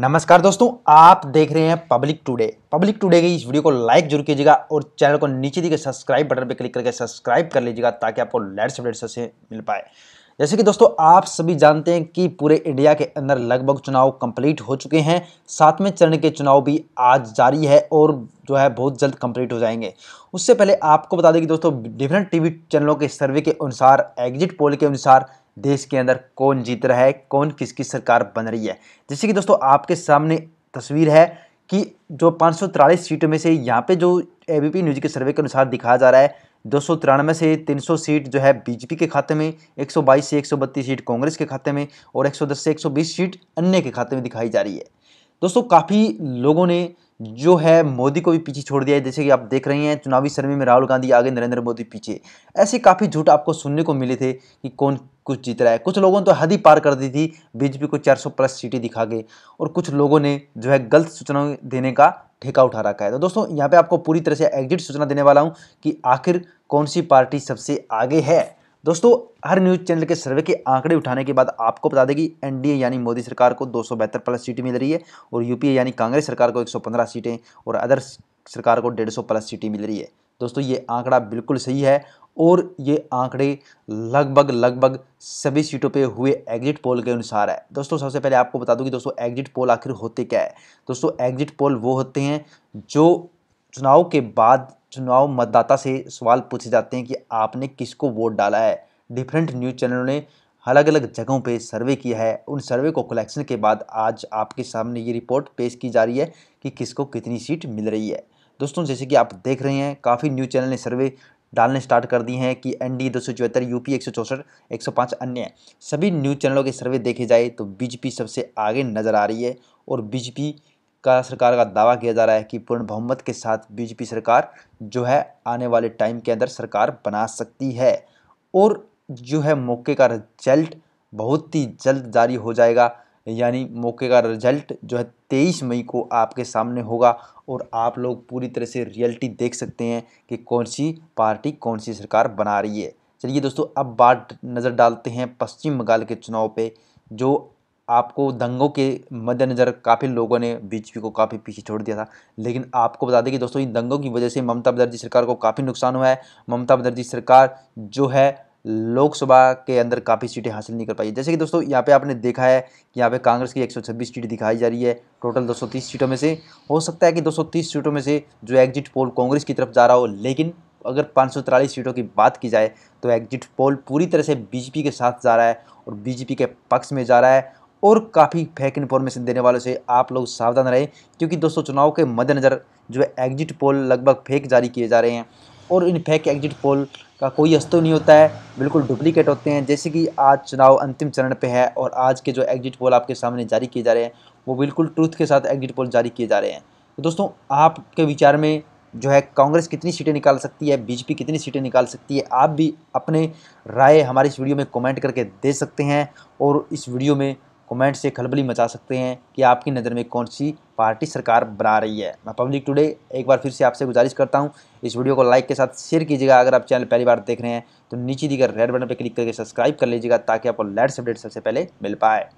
नमस्कार दोस्तों आप देख रहे हैं पब्लिक टुडे पब्लिक टुडे की इस वीडियो को लाइक जरूर कीजिएगा और चैनल को नीचे दिखे सब्सक्राइब बटन पर क्लिक करके सब्सक्राइब कर लीजिएगा ताकि आपको लेटेस्ट अपडेट्स से मिल पाए जैसे कि दोस्तों आप सभी जानते हैं कि पूरे इंडिया के अंदर लगभग चुनाव कंप्लीट हो चुके हैं सातवें चरण के चुनाव भी आज जारी है और जो है बहुत जल्द कंप्लीट हो जाएंगे उससे पहले आपको बता दें कि दोस्तों डिफरेंट टीवी चैनलों के सर्वे के अनुसार एग्जिट पोल के अनुसार देश के अंदर कौन जीत रहा है कौन किसकी सरकार बन रही है जैसे कि दोस्तों आपके सामने तस्वीर है कि जो पाँच सीटों में से यहाँ पे जो ए न्यूज़ के सर्वे के अनुसार दिखाया जा रहा है दो सौ तिरानवे से तीन सौ सीट जो है बीजेपी के खाते में एक सौ बाईस से एक सौ बत्तीस सीट कांग्रेस के खाते में और एक सौ दस से एक सौ बीस सीट अन्य के खाते में दिखाई जा रही है दोस्तों काफ़ी लोगों ने जो है मोदी को भी पीछे छोड़ दिया है जैसे कि आप देख रहे हैं चुनावी सर्वे में राहुल गांधी आगे नरेंद्र मोदी पीछे ऐसे काफ़ी झूठ आपको सुनने को मिले थे कि कौन कुछ जीत रहा है कुछ लोगों ने तो हद ही पार कर दी थी बीजेपी को 400 प्लस सीटें दिखा के और कुछ लोगों ने जो है गलत सूचना देने का ठेका उठा रखा है तो दोस्तों यहाँ पे आपको पूरी तरह से एग्जिट सूचना देने वाला हूँ कि आखिर कौन सी पार्टी सबसे आगे है दोस्तों हर न्यूज़ चैनल के सर्वे के आंकड़े उठाने के बाद आपको बता देगी एनडीए यानी मोदी सरकार को दो प्लस सीटें मिल रही है और यूपीए यानी कांग्रेस सरकार को 115 सीटें और अदर सरकार को 150 प्लस सीटें मिल रही है दोस्तों ये आंकड़ा बिल्कुल सही है और ये आंकड़े लगभग लगभग सभी सीटों पे हुए एग्जिट पोल के अनुसार है दोस्तों सबसे पहले आपको बता दूं कि दोस्तों एग्जिट पोल आखिर होते क्या है दोस्तों एग्जिट पोल वो होते हैं जो चुनाव के बाद चुनाव मतदाता से सवाल पूछे जाते हैं कि आपने किसको वोट डाला है डिफरेंट न्यूज़ चैनलों ने अलग अलग जगहों पे सर्वे किया है उन सर्वे को कलेक्शन के बाद आज आपके सामने ये रिपोर्ट पेश की जा रही है कि किसको कितनी सीट मिल रही है दोस्तों जैसे कि आप देख रहे हैं काफ़ी न्यूज़ चैनल ने सर्वे डालने स्टार्ट कर दिए हैं कि एन डी दो सौ चौहत्तर यू पी एक सौ चौंसठ एक सौ पाँच अन्य सभी न्यूज़ चैनलों के सर्वे देखे जाए तो बीजेपी सबसे आगे नज़र आ रही है और बीजेपी का सरकार का दावा किया जा रहा है कि पूर्ण बहुमत के साथ बीजेपी सरकार जो है आने वाले टाइम के अंदर सरकार बना सकती है और जो है मौके का रिजल्ट बहुत ही जल्द जारी हो जाएगा यानी मौके का रिजल्ट जो है तेईस मई को आपके सामने होगा और आप लोग पूरी तरह से रियलिटी देख सकते हैं कि कौन सी पार्टी कौन सी सरकार बना रही है चलिए दोस्तों अब बात नज़र डालते हैं पश्चिम बंगाल के चुनाव पे जो आपको दंगों के मद्देनज़र काफ़ी लोगों ने बीजेपी को काफ़ी पीछे छोड़ दिया था लेकिन आपको बता दें कि दोस्तों इन दंगों की वजह से ममता बनर्जी सरकार को काफ़ी नुकसान हुआ है ममता बनर्जी सरकार जो है लोकसभा के अंदर काफ़ी सीटें हासिल नहीं कर पाई जैसे कि दोस्तों यहाँ पे आपने देखा है कि यहाँ पे कांग्रेस की 126 सीट दिखाई जा रही है टोटल 230 सीटों में से हो सकता है कि 230 सीटों में से जो एग्जिट पोल कांग्रेस की तरफ जा रहा हो लेकिन अगर पाँच सीटों की बात की जाए तो एग्जिट पोल पूरी तरह से बीजेपी के साथ जा रहा है और बीजेपी के पक्ष में जा रहा है और काफ़ी फेक इन्फॉर्मेशन देने वालों से आप लोग सावधान रहें क्योंकि दोस्तों चुनाव के मद्देनज़र जो एग्जिट पोल लगभग फेक जारी किए जा रहे हैं और इन फेक एग्जिट पोल का कोई अस्तव नहीं होता है बिल्कुल डुप्लीकेट होते हैं जैसे कि आज चुनाव अंतिम चरण पे है और आज के जो एग्जिट पोल आपके सामने जारी किए जा रहे हैं वो बिल्कुल ट्रूथ के साथ एग्जिट पोल जारी किए जा रहे हैं तो दोस्तों आपके विचार में जो है कांग्रेस कितनी सीटें निकाल सकती है बीजेपी कितनी सीटें निकाल सकती है आप भी अपने राय हमारे इस वीडियो में कॉमेंट करके दे सकते हैं और इस वीडियो में कमेंट से खलबली मचा सकते हैं कि आपकी नज़र में कौन सी पार्टी सरकार बना रही है मैं पब्लिक टुडे एक बार फिर से आपसे गुजारिश करता हूं इस वीडियो को लाइक के साथ शेयर कीजिएगा अगर आप चैनल पहली बार देख रहे हैं तो नीचे दी रेड बटन पर क्लिक करके सब्सक्राइब कर लीजिएगा ताकि आपको लेटेस्ट अपडेट सबसे पहले मिल पाए